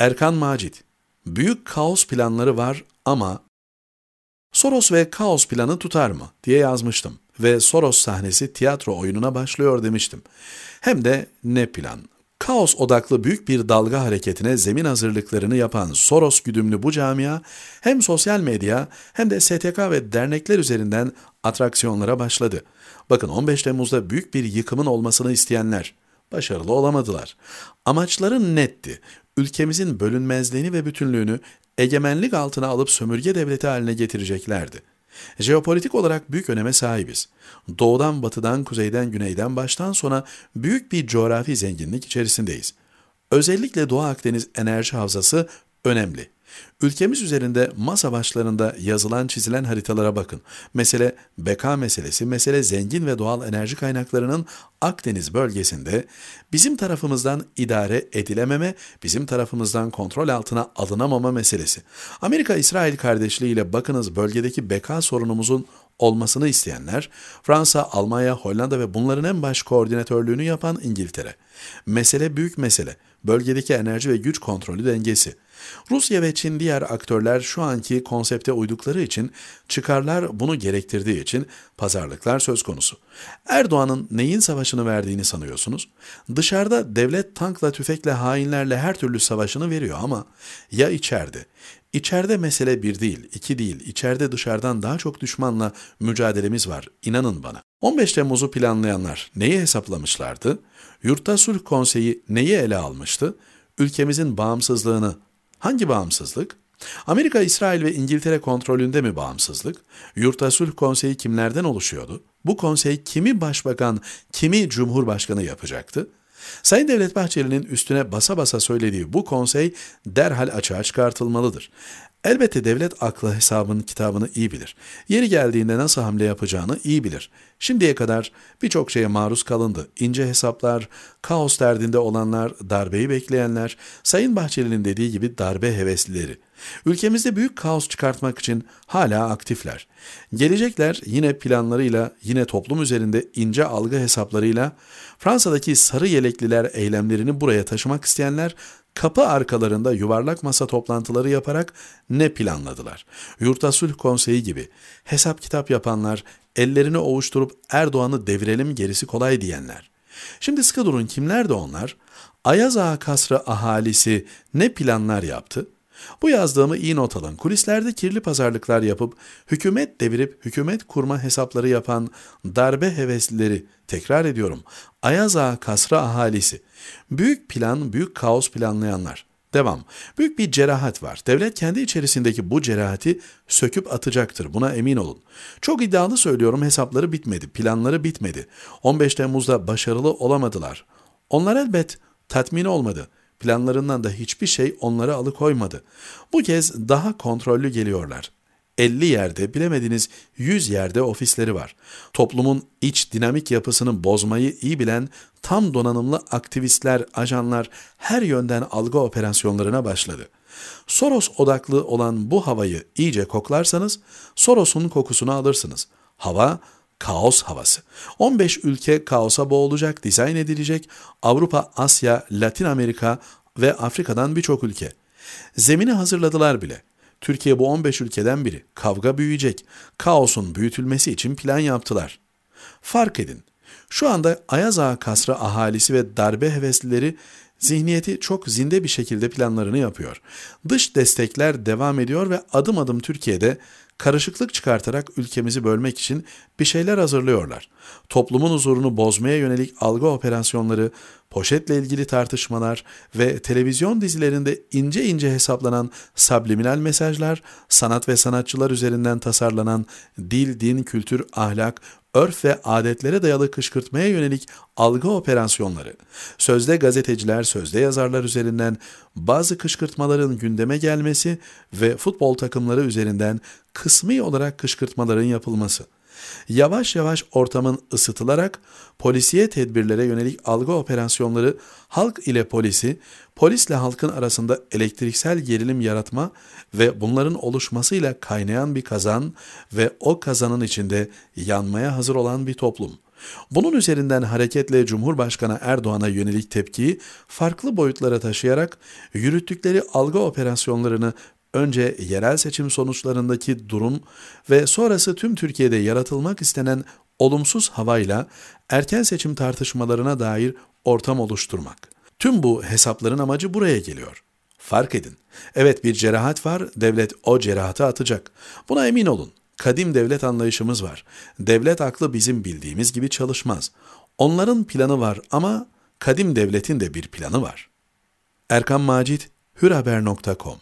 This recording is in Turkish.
Erkan Macit Büyük kaos planları var ama Soros ve kaos planı tutar mı diye yazmıştım ve Soros sahnesi tiyatro oyununa başlıyor demiştim. Hem de ne plan. Kaos odaklı büyük bir dalga hareketine zemin hazırlıklarını yapan Soros güdümlü bu camia hem sosyal medya hem de STK ve dernekler üzerinden atraksiyonlara başladı. Bakın 15 Temmuz'da büyük bir yıkımın olmasını isteyenler başarılı olamadılar. Amaçları netti ülkemizin bölünmezliğini ve bütünlüğünü egemenlik altına alıp sömürge devleti haline getireceklerdi. Jeopolitik olarak büyük öneme sahibiz. Doğudan, batıdan, kuzeyden, güneyden baştan sona büyük bir coğrafi zenginlik içerisindeyiz. Özellikle Doğu Akdeniz enerji havzası önemli. Ülkemiz üzerinde masa başlarında yazılan çizilen haritalara bakın. Mesele beka meselesi, mesele zengin ve doğal enerji kaynaklarının Akdeniz bölgesinde bizim tarafımızdan idare edilememe, bizim tarafımızdan kontrol altına alınamama meselesi. Amerika-İsrail kardeşliğiyle bakınız bölgedeki beka sorunumuzun olmasını isteyenler, Fransa, Almanya, Hollanda ve bunların en baş koordinatörlüğünü yapan İngiltere. Mesele büyük mesele. Bölgedeki enerji ve güç kontrolü dengesi. Rusya ve Çin diğer aktörler şu anki konsepte uydukları için, çıkarlar bunu gerektirdiği için pazarlıklar söz konusu. Erdoğan'ın neyin savaşını verdiğini sanıyorsunuz? Dışarıda devlet tankla, tüfekle, hainlerle her türlü savaşını veriyor ama ya içeride? İçeride mesele bir değil, iki değil, içeride dışarıdan daha çok düşmanla mücadelemiz var, inanın bana. 15 Temmuz'u planlayanlar neyi hesaplamışlardı? Yurtta Sulh Konseyi neyi ele almıştı? Ülkemizin bağımsızlığını, Hangi bağımsızlık? Amerika, İsrail ve İngiltere kontrolünde mi bağımsızlık? Yurtta Sulh Konseyi kimlerden oluşuyordu? Bu konsey kimi başbakan, kimi cumhurbaşkanı yapacaktı? Sayın Devlet Bahçeli'nin üstüne basa basa söylediği bu konsey derhal açığa çıkartılmalıdır. Elbette devlet aklı hesabın kitabını iyi bilir. Yeri geldiğinde nasıl hamle yapacağını iyi bilir. Şimdiye kadar birçok şeye maruz kalındı. İnce hesaplar, kaos derdinde olanlar, darbeyi bekleyenler, Sayın Bahçeli'nin dediği gibi darbe heveslileri. Ülkemizde büyük kaos çıkartmak için hala aktifler. Gelecekler yine planlarıyla, yine toplum üzerinde ince algı hesaplarıyla Fransa'daki sarı yelekliler eylemlerini buraya taşımak isteyenler kapı arkalarında yuvarlak masa toplantıları yaparak ne planladılar? Yurtta Sulh Konseyi gibi hesap kitap yapanlar, ellerini ovuşturup Erdoğan'ı devirelim gerisi kolay diyenler. Şimdi sıkı durun kimler de onlar? Ayaz Ağa kasrı ahalisi ne planlar yaptı? Bu yazdığımı iyi not alın. Kulislerde kirli pazarlıklar yapıp, hükümet devirip hükümet kurma hesapları yapan darbe heveslileri, tekrar ediyorum, Ayaz Ağa kasra ahalisi, büyük plan, büyük kaos planlayanlar, Devam. Büyük bir cerahat var. Devlet kendi içerisindeki bu cerahati söküp atacaktır. Buna emin olun. Çok iddialı söylüyorum hesapları bitmedi, planları bitmedi. 15 Temmuz'da başarılı olamadılar. Onlar elbet tatmin olmadı. Planlarından da hiçbir şey onları alıkoymadı. Bu kez daha kontrollü geliyorlar. 50 yerde bilemediniz 100 yerde ofisleri var. Toplumun iç dinamik yapısını bozmayı iyi bilen tam donanımlı aktivistler, ajanlar her yönden algı operasyonlarına başladı. Soros odaklı olan bu havayı iyice koklarsanız Soros'un kokusunu alırsınız. Hava kaos havası. 15 ülke kaosa boğulacak, dizayn edilecek. Avrupa, Asya, Latin Amerika ve Afrika'dan birçok ülke. Zemini hazırladılar bile. Türkiye bu 15 ülkeden biri. Kavga büyüyecek. Kaosun büyütülmesi için plan yaptılar. Fark edin. Şu anda Ayaz Ağa kasrı ahalisi ve darbe heveslileri zihniyeti çok zinde bir şekilde planlarını yapıyor. Dış destekler devam ediyor ve adım adım Türkiye'de karışıklık çıkartarak ülkemizi bölmek için bir şeyler hazırlıyorlar. Toplumun huzurunu bozmaya yönelik algı operasyonları poşetle ilgili tartışmalar ve televizyon dizilerinde ince ince hesaplanan subliminal mesajlar, sanat ve sanatçılar üzerinden tasarlanan dil, din, kültür, ahlak, örf ve adetlere dayalı kışkırtmaya yönelik algı operasyonları, sözde gazeteciler, sözde yazarlar üzerinden bazı kışkırtmaların gündeme gelmesi ve futbol takımları üzerinden kısmi olarak kışkırtmaların yapılması. Yavaş yavaş ortamın ısıtılarak polisiye tedbirlere yönelik algı operasyonları halk ile polisi, polisle halkın arasında elektriksel gerilim yaratma ve bunların oluşmasıyla kaynayan bir kazan ve o kazanın içinde yanmaya hazır olan bir toplum.'' Bunun üzerinden hareketle Cumhurbaşkanı Erdoğan'a yönelik tepkiyi farklı boyutlara taşıyarak yürüttükleri algı operasyonlarını önce yerel seçim sonuçlarındaki durum ve sonrası tüm Türkiye'de yaratılmak istenen olumsuz havayla erken seçim tartışmalarına dair ortam oluşturmak. Tüm bu hesapların amacı buraya geliyor. Fark edin. Evet bir cerahat var, devlet o cerahata atacak. Buna emin olun. Kadim devlet anlayışımız var. Devlet aklı bizim bildiğimiz gibi çalışmaz. Onların planı var ama kadim devletin de bir planı var. Erkan Macit, hürhaber.com